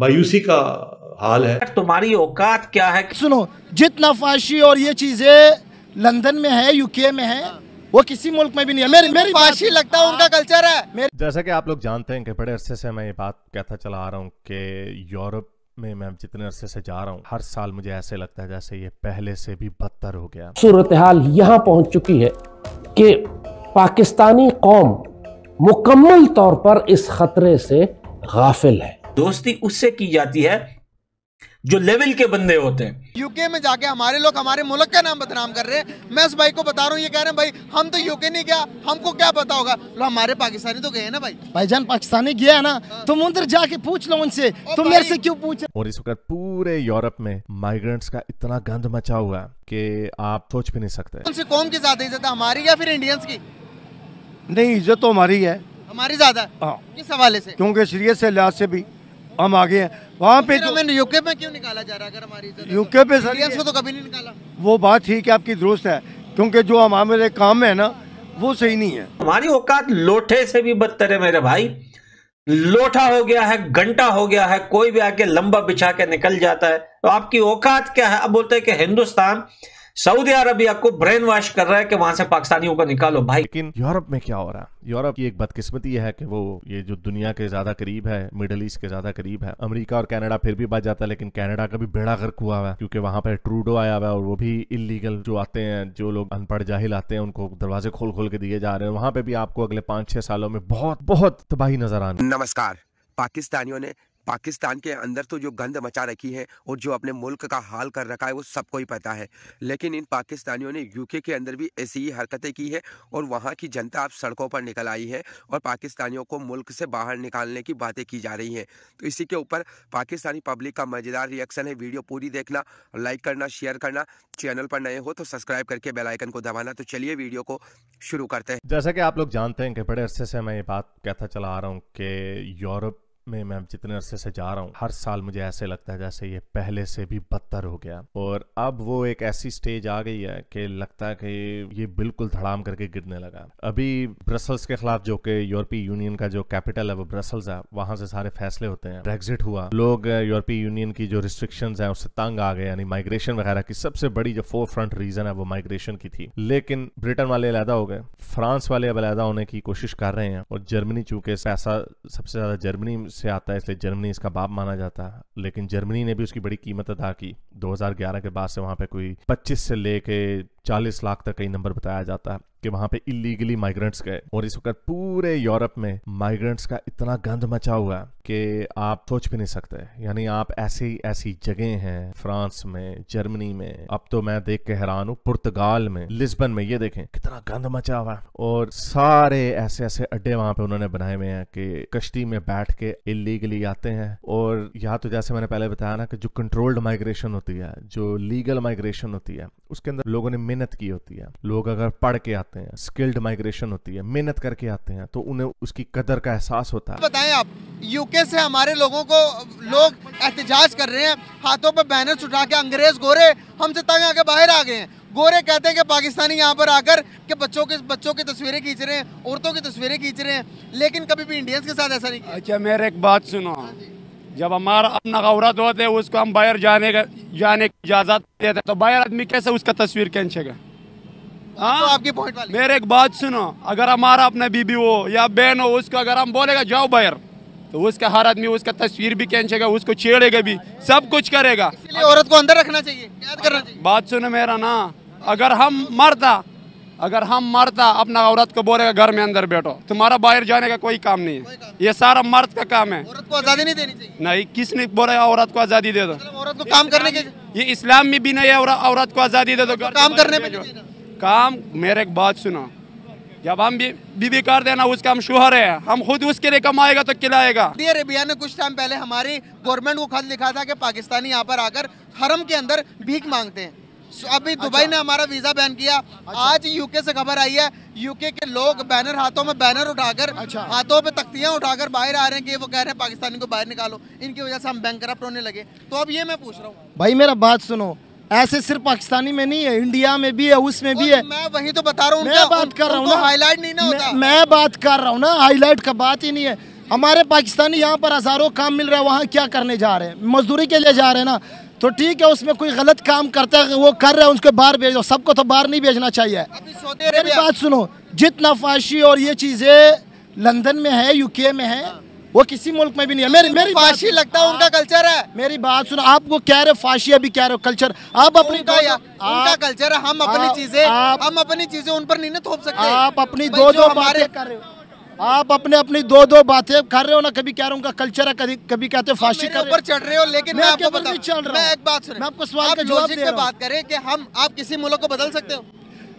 मायूसी का हाल है तुम्हारी औकात क्या है सुनो जितना फाशी और ये चीजें लंदन में है यूके में है वो किसी मुल्क में भी नहीं है मेरी मेरी फाशी लगता है उनका कल्चर हाँ। है जैसा कि आप लोग जानते हैं कि बड़े अरसे से मैं ये बात कहता चला आ रहा हूँ कि यूरोप में मैं जितने अरसे से जा रहा हूँ हर साल मुझे ऐसे लगता है जैसे ये पहले से भी बदतर हो गया सूरत हाल यहाँ पहुंच चुकी है कि पाकिस्तानी कौम मुकम्मल तौर पर इस खतरे से गाफिल है दोस्ती उससे की जाती है जो लेवल के बंदे होते हैं यूके में जाके हमारे लोग हमारे मुल्क का नाम बदनाम कर रहे हैं मैं उस भाई को बता रहा हूँ ये कह रहे हैं भाई हम तो यूके नहीं गया हमको क्या पता होगा लो हमारे पाकिस्तानी तो गए ना भाई जान पाकिस्तानी गया है ना हाँ। तुम उधर जाके पूछ लो उनसे तुम मेरे से क्यों पूछ और इस वक्त पूरे यूरोप में माइग्रेंट्स का इतना गंद मचा हुआ कि आप सोच भी नहीं सकते उनसे कौन की ज्यादा इज्जत हमारी या फिर इंडियंस की नहीं इज्जत तो हमारी है हमारी ज्यादा हाँ। किस हवाले से क्योंकि शरीय से लिहाज से भी हम आगे हैं वहाँ पे जो यूके में क्यों निकाला जा रहा है अगर हमारी यूके तो? पे सर को तो कभी नहीं निकाला वो बात ठीक है आपकी दुरुस्त है क्योंकि जो हमारे काम है ना वो सही नहीं है हमारी औकात लोठे से भी बदतर है मेरे भाई लोठा हो गया है घंटा हो गया है कोई भी आके लंबा बिछा के निकल जाता है तो आपकी औकात क्या है अब बोलते हैं कि हिंदुस्तान सऊदी अरबिया को ब्रेन वॉश कर रहा है कि वहां से पाकिस्तानियों को निकालो भाई लेकिन यूरोप में क्या हो रहा है यूरोप की एक बदकिस्मती है कि वो ये जो दुनिया के ज्यादा करीब है मिडल ईस्ट के ज्यादा करीब है अमेरिका और कनाडा फिर भी बच जाता है लेकिन कनाडा का भी बेड़ा गर्क हुआ हुआ है क्योंकि वहां पर ट्रूडो आया हुआ है और वो भी इलीगल जो आते हैं जो लोग अनपढ़ जाहिल आते हैं उनको दरवाजे खोल खोल के दिए जा रहे हैं वहां पर भी आपको अगले पांच छह सालों में बहुत बहुत तबाही नजर आना नमस्कार पाकिस्तानियों ने पाकिस्तान के अंदर तो जो गंद मचा रखी है और जो अपने मुल्क का हाल कर रखा है वो सबको ही पता है लेकिन इन पाकिस्तानियों ने यूके के अंदर भी ऐसी ही हरकतें की है और वहाँ की जनता अब सड़कों पर निकल आई है और पाकिस्तानियों को मुल्क से बाहर निकालने की बातें की जा रही हैं तो इसी के ऊपर पाकिस्तानी पब्लिक का मज़ेदार रिएक्शन है वीडियो पूरी देखना लाइक करना शेयर करना चैनल पर नए हो तो सब्सक्राइब करके बेलाइकन को दबाना तो चलिए वीडियो को शुरू करते हैं जैसा कि आप लोग जानते हैं कि बड़े अरसे से मैं ये बात कहता चला आ रहा हूँ कि यूरोप में मैं जितने अरसे से जा रहा हूँ हर साल मुझे ऐसे लगता है जैसे ये पहले से भी बदतर हो गया और अब वो एक ऐसी स्टेज आ गई है कि लगता है कि ये बिल्कुल धड़ाम करके गिरने लगा अभी ब्रसल्स के खिलाफ जो कि यूरोपीय यूनियन का जो कैपिटल है वो ब्रसल्स है वहां से सारे फैसले होते हैं ब्रेग्जिट हुआ लोग यूरोपीय यूनियन की जो रिस्ट्रिक्शन है उससे तंग आ गए यानी माइग्रेशन वगैरह की सबसे बड़ी जो फोर फ्रंट रीजन है वो माइग्रेशन की थी लेकिन ब्रिटेन वाले अलहदा हो गए फ्रांस वाले अब अलहदा होने की कोशिश कर रहे हैं और जर्मनी चूंकि पैसा सबसे ज्यादा जर्मनी से आता है इसलिए जर्मनी इसका बाप माना जाता है लेकिन जर्मनी ने भी उसकी बड़ी कीमत अदा की 2011 के बाद से वहाँ पे कोई 25 से लेके 40 लाख तक कई नंबर बताया जाता है कि वहाँ पे इलीगली माइग्रेंट्स गए और इस वक्त पूरे यूरोप में माइग्रेंट्स का इतना गंद मचा हुआ है कि आप सोच भी नहीं सकते यानी आप ऐसी ऐसी जगह हैं फ्रांस में जर्मनी में अब तो मैं देख के हैरान हूँ पुर्तगाल में लिस्बन में ये देखें कितना गंद मचा हुआ है और सारे ऐसे ऐसे अड्डे वहां पे उन्होंने बनाए हुए हैं कि कश्ती में बैठ के इलीगली आते हैं और या तो जैसे मैंने पहले बताया ना कि जो कंट्रोल्ड माइग्रेशन होती है जो लीगल माइग्रेशन होती है उसके अंदर लोगों ने मेहनत की होती है लोग अगर पढ़ के आते हैं स्किल्ड माइग्रेशन होती है मेहनत करके आते हैं तो उन्हें उसकी कदर का एहसास होता है बताएं आप यूके तरीके से हमारे लोगों को लोग एहतजाज कर रहे हैं हाथों पर बैनर्स उठा के अंग्रेज गोरे हमसे तंग आके बाहर आ गए हैं गोरे कहते हैं कि पाकिस्तानी यहाँ पर आकर के बच्चों के बच्चों की तस्वीरें खींच रहे हैं औरतों की तस्वीरें खींच रहे हैं लेकिन कभी भी इंडियंस के साथ ऐसा नहीं अच्छा मेरे एक बात सुनो जब हमारा अपना औरत होते हैं उसको हम बाहर जाने का जाने की इजाज़त देते तो बाहर आदमी कैसे उसका तस्वीर खींचेगा हाँ तो आपकी पॉइंट मेरे एक बात सुनो अगर हमारा अपना बीबी हो या बहन हो उसको अगर हम बोलेगा जाओ बाहर तो उसका हर आदमी उसका तस्वीर भी खींचेगा उसको छेड़ेगा भी सब कुछ करेगा औरत को अंदर रखना चाहिए याद करना चाहिए बात सुनो मेरा ना अगर हम मरता अगर हम मरता अपना औरत को बोलेगा घर में अंदर बैठो तुम्हारा बाहर जाने का कोई काम नहीं है ये सारा मर्द का काम है औरत को आज़ादी नहीं देनी चाहिए नहीं किसने बोला औरत को आज़ादी दे दो मतलब औरत को काम करने के ये इस्लाम में भी नहीं है औरत को आज़ादी दे दो काम करने में काम मेरे एक बात सुनो जब हम बीबी कर देना उसका हम शोहर है हम खुद उसके लिए कमाएगा तो खिलाएगा सऊदी अरेबिया ने कुछ टाइम पहले हमारी गवर्नमेंट को खत लिखा था कि पाकिस्तानी यहाँ पर आकर हरम के अंदर भीख मांगते हैं अभी अच्छा। दुबई अच्छा। ने हमारा वीजा बैन किया अच्छा। आज यूके से खबर आई है यूके के लोग बैनर हाथों में बैनर उठाकर अच्छा। हाथों पे तख्तियां उठाकर बाहर आ रहे हैं कि वो कह रहे हैं पाकिस्तानी को बाहर निकालो इनकी वजह से हम बैंक होने लगे तो अब ये मैं पूछ रहा हूँ भाई मेरा बात सुनो ऐसे सिर्फ पाकिस्तानी में नहीं है इंडिया में भी है उसमें भी है मैं वही तो बता रहा हूँ मैं बात कर रहा हूँ ना हाईलाइट तो नहीं ना मैं बात कर रहा हूँ ना हाईलाइट का बात ही नहीं है हमारे पाकिस्तानी यहाँ पर हज़ारों काम मिल रहा है वहाँ क्या करने जा रहे हैं मजदूरी के लिए जा रहे हैं ना तो ठीक है उसमें कोई गलत काम करता है वो कर रहे हैं उसको बाहर भेज दो सबको तो बाहर नहीं भेजना चाहिए मेरी बात सुनो जितना फाशी और ये चीज़ें लंदन में है यूके में है हाँ। वो किसी मुल्क में भी नहीं है मेरी मेरी फांसी लगता है उनका कल्चर है मेरी बात सुनो आप वो कह रहे हो फांसी अभी कह रहे हो कल्चर आप अपनी उनका, या, उनका कल्चर है हम अपनी चीजें हम अपनी चीजें उन पर नहीं ना थोप सकते आप अपनी दो दो बातें कर रहे हो आप अपने अपनी दो दो बातें कर रहे हो ना कभी कह रहे हो उनका कल्चर है कभी कभी कहते हो फांसी के ऊपर चढ़ रहे हो लेकिन मैं आपको बता रहा हूँ मैं एक बात सुन आपको सवाल का जवाब बात करें कि हम आप किसी मुल्क को बदल सकते हो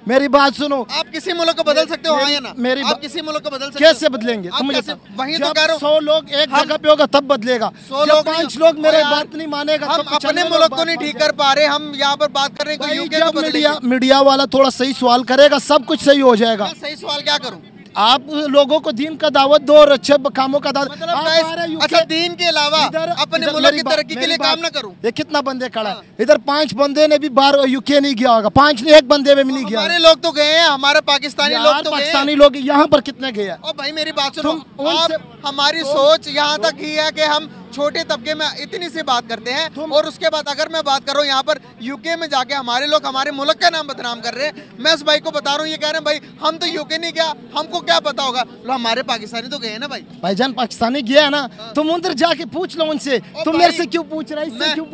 मेरी बात सुनो आप किसी मुल्क को बदल सकते हो हाँ या ना मेरी आप किसी मुल्क को बदल सकते कैसे बदलेंगे तुम मुझे वही तो कह रहे हो सौ लोग एक जगह पे होगा तब बदलेगा सौ लोग पांच लोग मेरे बात नहीं मानेगा हम तो अपने मुल्क को नहीं ठीक कर पा रहे हम यहाँ पर बात कर रहे हैं मीडिया वाला थोड़ा सही सवाल करेगा सब कुछ सही हो जाएगा सही सवाल क्या करूँ आप लोगों को दीन का दावत दो और अच्छे कामों का दावत मतलब अच्छा दीन के अलावा अपने मुल्क की तरक्की के लिए काम ना करूं ये कितना बंदे खड़ा है हाँ। इधर पांच बंदे ने भी बाहर यूके नहीं गया होगा पांच ने एक बंदे में भी नहीं गया हमारे लोग तो गए हैं हमारे पाकिस्तानी लोग तो पाकिस्तानी लोग यहाँ पर कितने गए हैं भाई मेरी बात सुनो हमारी सोच यहाँ तक ही है की हम छोटे तबके में इतनी सी बात करते हैं और उसके बाद अगर मैं बात कर रहा हूँ यहाँ पर यूके में जाके हमारे लोग हमारे मुल्क का नाम बदनाम कर रहे हैं मैं उस भाई को बता रहा हूँ ये कह रहे हैं भाई हम तो यूके नहीं गया हमको क्या पता होगा हमारे पाकिस्तानी तो गए ना भाई जान पाकिस्तानी गया है ना हाँ। तुम तो उधर जाके पूछ लो उनसे तुम मेरे से क्यों पूछ रहा है क्यों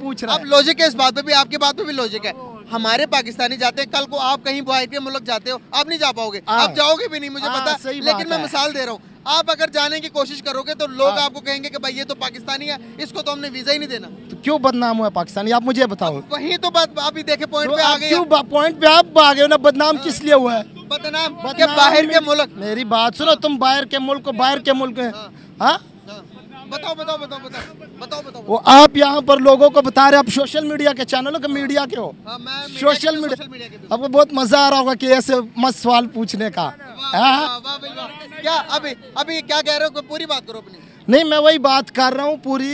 पूछ रहा हूँ लॉजिक है इस बात पे भी आपके बात पे भी लॉजिक है हमारे पाकिस्तानी जाते हैं कल को आप कहीं बाहर के मुल्क जाते हो आप नहीं जा पाओगे हाँ। आप जाओगे भी नहीं मुझे हाँ, पता लेकिन मैं मिसाल दे रहा हूँ आप अगर जाने की कोशिश करोगे तो लोग हाँ। आपको कहेंगे कि भाई ये तो पाकिस्तानी है इसको तो हमने वीजा ही नहीं देना तो क्यों बदनाम हुआ पाकिस्तानी आप मुझे बताओ वही तो बात आप ही देखे पॉइंट पे आ गए क्यों पॉइंट तो पे आप आ गए ना बदनाम किस लिए हुआ है बदनाम बाहर के मुल्क मेरी बात सुनो तुम बाहर के मुल्क बाहर के मुल्क है हाँ बताओ बताओ बताओ बताओ बताओ बताओ वो आप यहाँ पर लोगों को बता रहे आप सोशल मीडिया के चैनलों के मीडिया के हो सोशल हाँ, मीडिया आपको बहुत मजा आ रहा होगा कि ऐसे मस्त सवाल पूछने का हाँ? क्या अभी अभी क्या कह रहे हो पूरी बात करो अपनी नहीं मैं वही बात कर रहा हूँ पूरी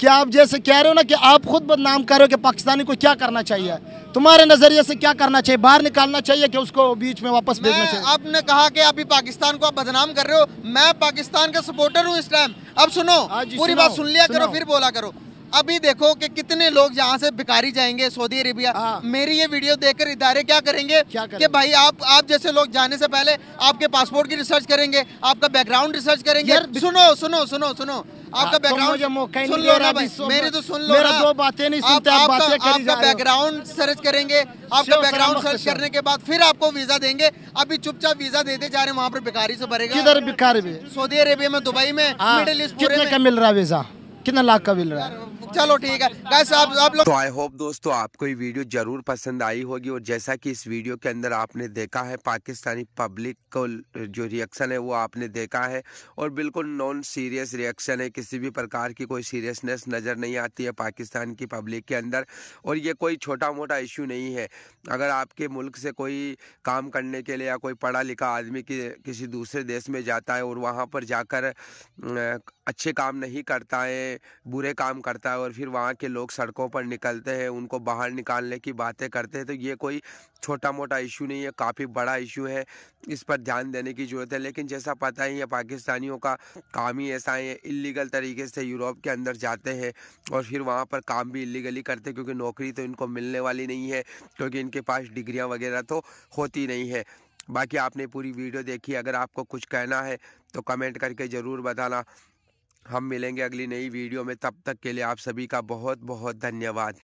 कि आप जैसे कह रहे हो ना कि आप खुद बदनाम कर रहे हो कि पाकिस्तानी को क्या करना चाहिए तुम्हारे नजरिए से क्या करना चाहिए बाहर निकालना चाहिए कि उसको बीच में वापस भेजना चाहिए आपने कहा कि अभी पाकिस्तान को आप बदनाम कर रहे हो मैं पाकिस्तान का सपोर्टर हूँ इस टाइम अब सुनो हाँ पूरी बात सुन लिया करो फिर बोला करो अभी देखो कि कितने लोग यहाँ से भिखारी जाएंगे सऊदी अरेबिया हाँ। मेरी ये वीडियो देखकर इदारे क्या करेंगे क्या करेंगे? कि भाई आप आप जैसे लोग जाने से पहले आपके पासपोर्ट की रिसर्च करेंगे आपका बैकग्राउंड रिसर्च करेंगे यार सुनो सुनो सुनो सुनो हाँ, आपका बैकग्राउंड तो सुन लो ना भाई मेरी तो सुन लो मेरा दो बातें नहीं सुनते आप, आप बातें आपका बैकग्राउंड सर्च करेंगे आपका बैकग्राउंड सर्च करने के बाद फिर आपको वीजा देंगे अभी चुपचाप वीजा देते जा रहे हैं वहाँ पर भिखारी से भरेगा किधर भिखारी में सऊदी अरेबिया में दुबई में हाँ, मिडिल ईस्ट पूरे में मिल रहा है वीजा कितना लाख का मिल रहा है चलो ठीक है गैस आप आप लोग तो आई होप दोस्तों आपको ये वीडियो जरूर पसंद आई होगी और जैसा कि इस वीडियो के अंदर आपने देखा है पाकिस्तानी पब्लिक को जो रिएक्शन है वो आपने देखा है और बिल्कुल नॉन सीरियस रिएक्शन है किसी भी प्रकार की कोई सीरियसनेस नज़र नहीं आती है पाकिस्तान की पब्लिक के अंदर और ये कोई छोटा मोटा इशू नहीं है अगर आपके मुल्क से कोई काम करने के लिए या कोई पढ़ा लिखा आदमी कि, किसी दूसरे देश में जाता है और वहाँ पर जाकर अच्छे काम नहीं करता है बुरे काम करता है है और फिर वहाँ के लोग सड़कों पर निकलते हैं उनको बाहर निकालने की बातें करते हैं तो ये कोई छोटा मोटा इशू नहीं है काफ़ी बड़ा इशू है इस पर ध्यान देने की ज़रूरत है लेकिन जैसा पता ही है पाकिस्तानियों का काम ही ऐसा है इलीगल तरीके से यूरोप के अंदर जाते हैं और फिर वहाँ पर काम भी इलीगली करते क्योंकि नौकरी तो इनको मिलने वाली नहीं है क्योंकि इनके पास डिग्रियाँ वगैरह तो होती नहीं है बाकी आपने पूरी वीडियो देखी अगर आपको कुछ कहना है तो कमेंट करके ज़रूर बताना हम मिलेंगे अगली नई वीडियो में तब तक के लिए आप सभी का बहुत बहुत धन्यवाद